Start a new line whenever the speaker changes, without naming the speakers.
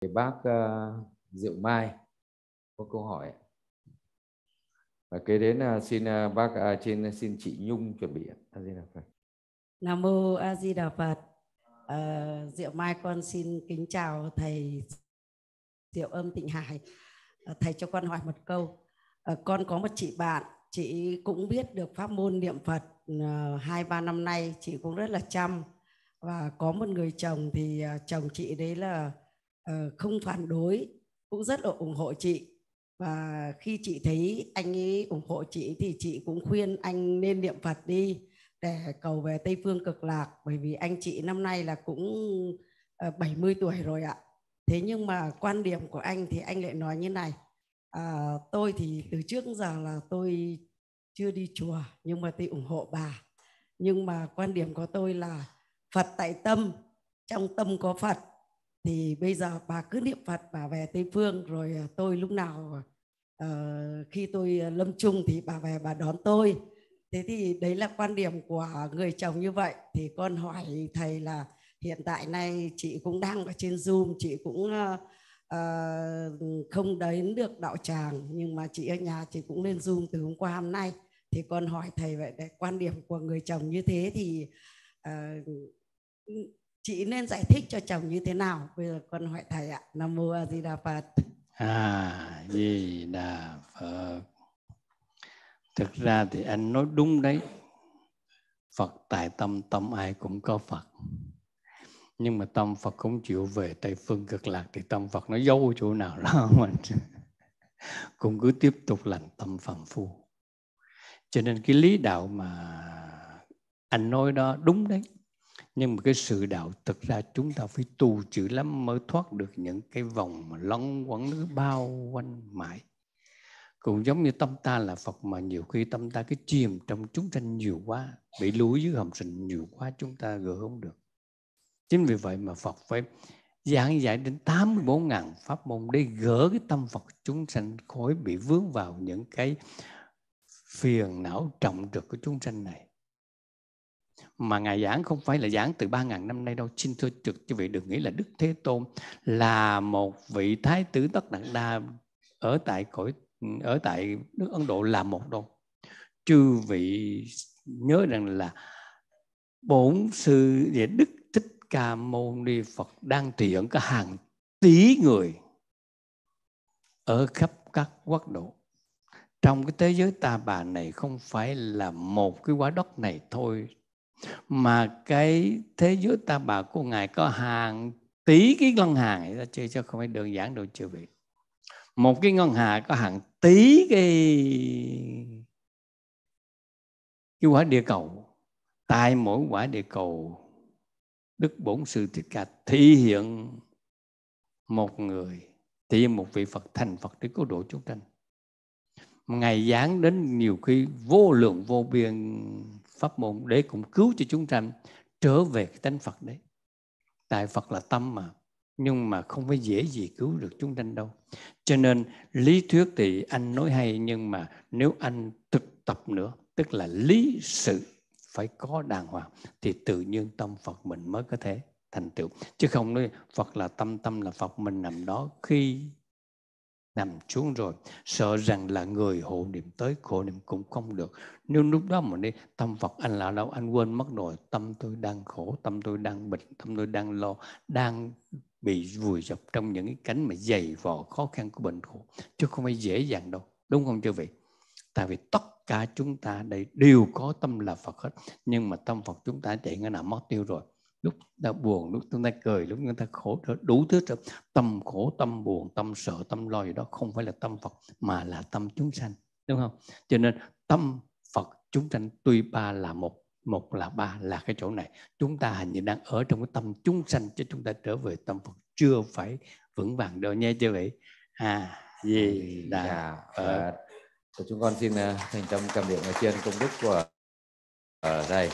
thì bác uh, Diệu Mai có câu hỏi và kế đến là ờ, xin uh, bác à, trên xin chị Nhung chuẩn bị A Di Đà Phật
Nam mô A Di Đà Phật à, Diệu Mai con xin kính chào thầy Diệu Âm Tịnh Hải à, thầy cho con hỏi một câu à, con có một chị bạn chị cũng biết được pháp môn niệm Phật hai ba năm nay chị cũng rất là chăm và có một người chồng thì chồng chị đấy là Ờ, không phản đối cũng rất là ủng hộ chị và khi chị thấy anh ấy ủng hộ chị thì chị cũng khuyên anh nên niệm Phật đi để cầu về Tây Phương cực lạc bởi vì anh chị năm nay là cũng 70 ờ, tuổi rồi ạ. Thế nhưng mà quan điểm của anh thì anh lại nói như này. À, tôi thì từ trước giờ là tôi chưa đi chùa nhưng mà tôi ủng hộ bà. Nhưng mà quan điểm của tôi là Phật tại tâm, trong tâm có Phật thì bây giờ bà cứ niệm phật bà về tây phương rồi à, tôi lúc nào uh, khi tôi à, lâm chung thì bà về bà đón tôi thế thì đấy là quan điểm của người chồng như vậy thì con hỏi thầy là hiện tại nay chị cũng đang ở trên zoom chị cũng uh, uh, không đến được đạo tràng nhưng mà chị ở nhà chị cũng lên zoom từ hôm qua hôm nay thì con hỏi thầy vậy quan điểm của người chồng như thế thì uh, chị nên giải thích cho chồng như thế nào bây giờ con hỏi thầy ạ nam mô a di đà phật
à di đà phật thực ra thì anh nói đúng đấy phật tại tâm tâm ai cũng có phật nhưng mà tâm phật cũng chịu về tây phương cực lạc thì tâm phật nó giấu chỗ nào đó mình cũng cứ tiếp tục lành tâm phàm phu cho nên cái lý đạo mà anh nói đó đúng đấy nhưng mà cái sự đạo thực ra chúng ta phải tu chữ lắm mới thoát được những cái vòng mà lấn quẩn cứ bao quanh mãi cũng giống như tâm ta là phật mà nhiều khi tâm ta cứ chìm trong chúng sanh nhiều quá bị lúi dưới hầm sình nhiều quá chúng ta gỡ không được chính vì vậy mà phật phải giảng dạy đến 84 ngàn pháp môn để gỡ cái tâm Phật chúng sanh khối bị vướng vào những cái phiền não trọng trực của chúng sanh này mà Ngài giảng không phải là giảng từ ba ngàn năm nay đâu. Xin thưa trực cho vị đừng nghĩ là Đức Thế Tôn là một vị Thái tử Tất Đạt Đa ở tại cõi ở tại nước Ấn Độ là một đâu. Chư vị nhớ rằng là bổn sư về Đức Thích Ca Mâu Ni Phật đang trì ẩn cả hàng tỷ người ở khắp các quốc độ trong cái thế giới ta bà này không phải là một cái quả đất này thôi mà cái thế giới ta bà của ngài có hàng tỷ cái ngân hàng ta chứ cho không phải đơn giản đâu chưa vị một cái ngân hàng có hàng tỷ cái cái quả địa cầu tại mỗi quả địa cầu đức bổn sư thích ca thể hiện một người thì một vị phật thành phật để cứu độ chúng sanh ngày giáng đến nhiều khi vô lượng vô biên pháp môn để cũng cứu cho chúng sanh trở về cái tánh Phật đấy. Tại Phật là tâm mà, nhưng mà không phải dễ gì cứu được chúng sanh đâu. Cho nên lý thuyết thì anh nói hay nhưng mà nếu anh thực tập nữa, tức là lý sự phải có đàng hoàng thì tự nhiên tâm Phật mình mới có thể thành tựu chứ không nói Phật là tâm tâm là Phật mình nằm đó khi nằm xuống rồi sợ rằng là người hộ niệm tới khổ niệm cũng không được nếu lúc đó mà đi tâm phật anh là đâu anh quên mất rồi tâm tôi đang khổ tâm tôi đang bệnh tâm tôi đang lo đang bị vùi dập trong những cái cánh mà dày vò khó khăn của bệnh khổ chứ không phải dễ dàng đâu đúng không chư vị tại vì tất cả chúng ta đây đều có tâm là phật hết nhưng mà tâm phật chúng ta chạy cái nào mất tiêu rồi lúc ta buồn lúc chúng ta cười lúc chúng ta khổ đủ thứ tâm khổ tâm buồn tâm sợ tâm lo gì đó không phải là tâm phật mà là tâm chúng sanh đúng không cho nên tâm phật chúng sanh tuy ba là một một là ba là cái chỗ này chúng ta hình như đang ở trong cái tâm chúng sanh cho chúng ta trở về tâm phật chưa phải vững vàng đâu nha chưa vậy à gì đà Phật. chúng con xin à, thành tâm cảm niệm ở trên công đức của ở đây